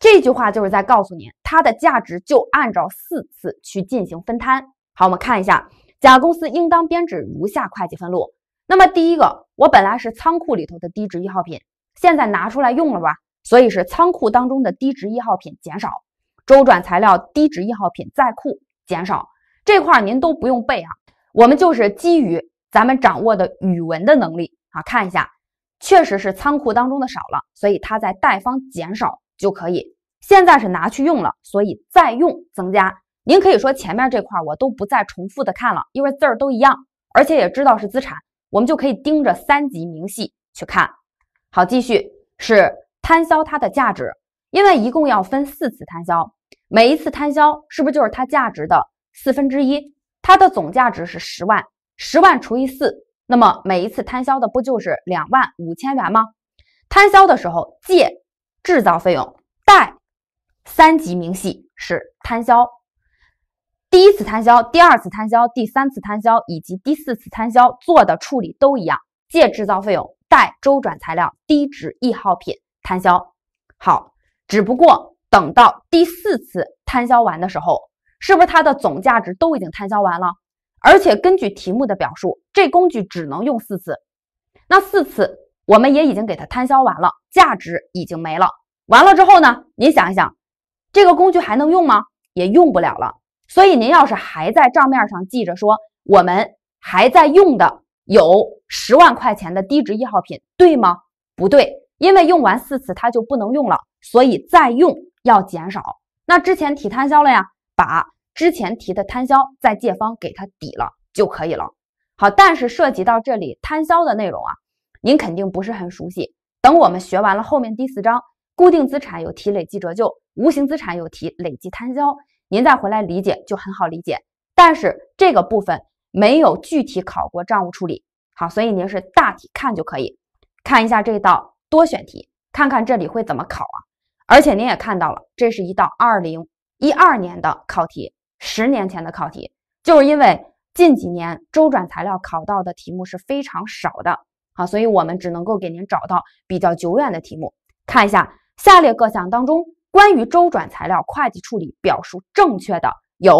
Speaker 1: 这句话就是在告诉您，它的价值就按照四次去进行分摊。好，我们看一下，甲公司应当编制如下会计分录。那么第一个，我本来是仓库里头的低值易耗品，现在拿出来用了吧，所以是仓库当中的低值易耗品减少。周转材料、低值易耗品在库减少这块儿，您都不用背啊，我们就是基于咱们掌握的语文的能力啊，看一下，确实是仓库当中的少了，所以它在贷方减少就可以。现在是拿去用了，所以再用增加。您可以说前面这块我都不再重复的看了，因为字儿都一样，而且也知道是资产，我们就可以盯着三级明细去看。好，继续是摊销它的价值。因为一共要分四次摊销，每一次摊销是不是就是它价值的四分之一？它的总价值是十万，十万除以四，那么每一次摊销的不就是两万五千元吗？摊销的时候借制造费用，贷三级明细是摊销。第一次摊销、第二次摊销、第三次摊销以及第四次摊销做的处理都一样，借制造费用，贷周转材料、低值易耗品摊销。好。只不过等到第四次摊销完的时候，是不是它的总价值都已经摊销完了？而且根据题目的表述，这工具只能用四次。那四次我们也已经给它摊销完了，价值已经没了。完了之后呢？您想一想，这个工具还能用吗？也用不了了。所以您要是还在账面上记着说我们还在用的有十万块钱的低值易耗品，对吗？不对，因为用完四次它就不能用了。所以再用要减少，那之前提摊销了呀，把之前提的摊销在借方给它抵了就可以了。好，但是涉及到这里摊销的内容啊，您肯定不是很熟悉。等我们学完了后面第四章，固定资产有提累计折旧，无形资产有提累计摊销，您再回来理解就很好理解。但是这个部分没有具体考过账务处理，好，所以您是大体看就可以。看一下这道多选题，看看这里会怎么考啊。而且您也看到了，这是一道二零一二年的考题，十年前的考题，就是因为近几年周转材料考到的题目是非常少的，好，所以我们只能够给您找到比较久远的题目，看一下下列各项当中关于周转材料会计处理表述正确的有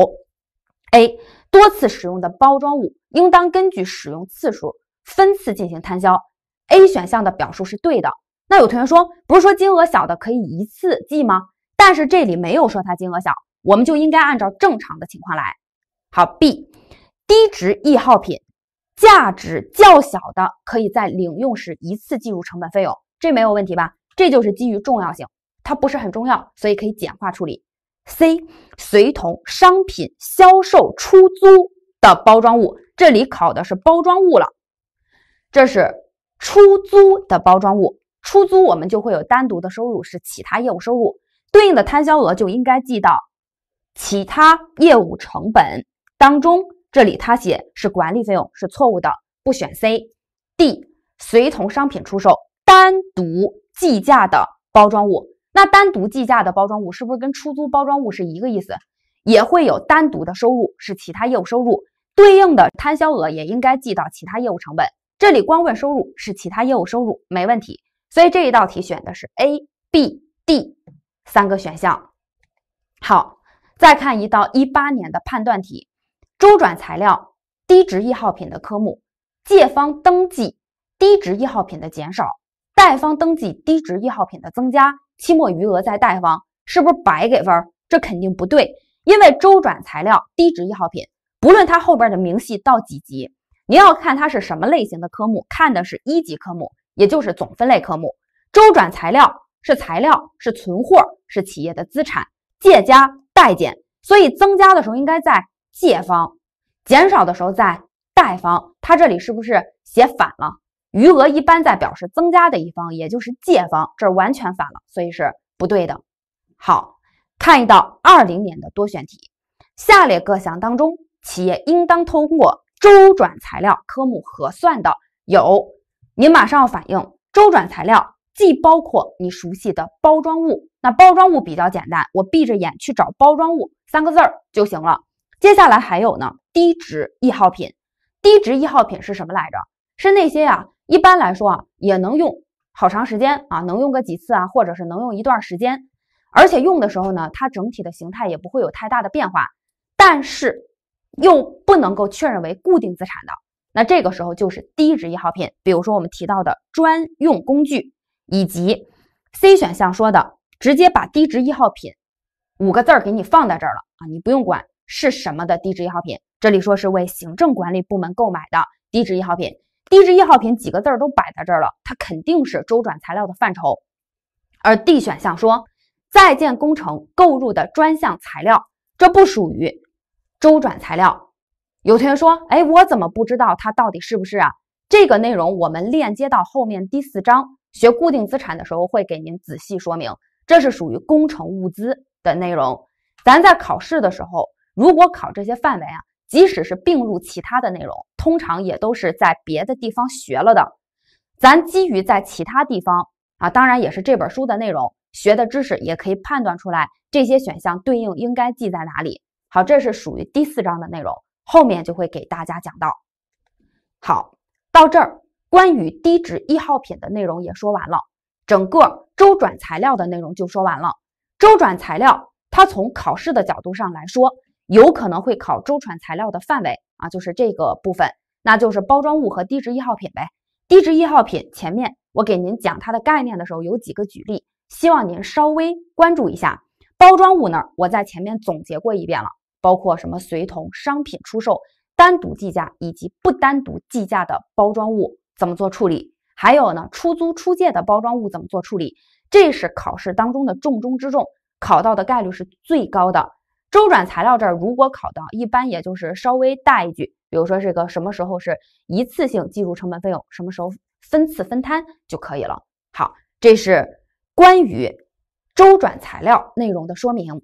Speaker 1: ：A 多次使用的包装物应当根据使用次数分次进行摊销，A 选项的表述是对的。那有同学说，不是说金额小的可以一次记吗？但是这里没有说它金额小，我们就应该按照正常的情况来。好，B，低值易耗品，价值较小的可以在领用时一次计入成本费用，这没有问题吧？这就是基于重要性，它不是很重要，所以可以简化处理。C，随同商品销售出租的包装物，这里考的是包装物了，这是出租的包装物。出租，我们就会有单独的收入是其他业务收入，对应的摊销额就应该记到其他业务成本当中。这里他写是管理费用是错误的，不选 C、D。随同商品出售单独计价的包装物，那单独计价的包装物是不是跟出租包装物是一个意思？也会有单独的收入是其他业务收入，对应的摊销额也应该记到其他业务成本。这里光问收入是其他业务收入，没问题。所以这一道题选的是 A、B、D 三个选项。好，再看一道一八年的判断题：周转材料、低值易耗品的科目，借方登记低值易耗品的减少，贷方登记低值易耗品的增加，期末余额在贷方，是不是白给分？这肯定不对，因为周转材料、低值易耗品，不论它后边的明细到几级，你要看它是什么类型的科目，看的是一级科目。也就是总分类科目，周转材料是材料，是存货，是企业的资产。借加贷减，所以增加的时候应该在借方，减少的时候在贷方。它这里是不是写反了？余额一般在表示增加的一方，也就是借方，这完全反了，所以是不对的。好看一道二零年的多选题，下列各项当中，企业应当通过周转材料科目核算的有。您马上要反映周转材料，既包括你熟悉的包装物，那包装物比较简单，我闭着眼去找包装物三个字儿就行了。接下来还有呢，低值易耗品。低值易耗品是什么来着？是那些呀？一般来说啊，也能用好长时间啊，能用个几次啊，或者是能用一段时间，而且用的时候呢，它整体的形态也不会有太大的变化，但是又不能够确认为固定资产的。那这个时候就是低值易耗品，比如说我们提到的专用工具，以及 C 选项说的直接把低值易耗品五个字儿给你放在这儿了啊，你不用管是什么的低值易耗品，这里说是为行政管理部门购买的低值易耗品，低值易耗品几个字儿都摆在这儿了，它肯定是周转材料的范畴。而 D 选项说在建工程购入的专项材料，这不属于周转材料。有同学说，哎，我怎么不知道它到底是不是啊？这个内容我们链接到后面第四章学固定资产的时候会给您仔细说明。这是属于工程物资的内容。咱在考试的时候，如果考这些范围啊，即使是并入其他的内容，通常也都是在别的地方学了的。咱基于在其他地方啊，当然也是这本书的内容学的知识，也可以判断出来这些选项对应应该记在哪里。好，这是属于第四章的内容。后面就会给大家讲到。好，到这儿关于低值易耗品的内容也说完了，整个周转材料的内容就说完了。周转材料，它从考试的角度上来说，有可能会考周转材料的范围啊，就是这个部分，那就是包装物和低值易耗品呗。低值易耗品前面我给您讲它的概念的时候，有几个举例，希望您稍微关注一下。包装物那儿我在前面总结过一遍了。包括什么随同商品出售、单独计价以及不单独计价的包装物怎么做处理？还有呢，出租出借的包装物怎么做处理？这是考试当中的重中之重，考到的概率是最高的。周转材料这儿如果考到，一般也就是稍微大一句，比如说这个什么时候是一次性计入成本费用，什么时候分次分摊就可以了。好，这是关于周转材料内容的说明。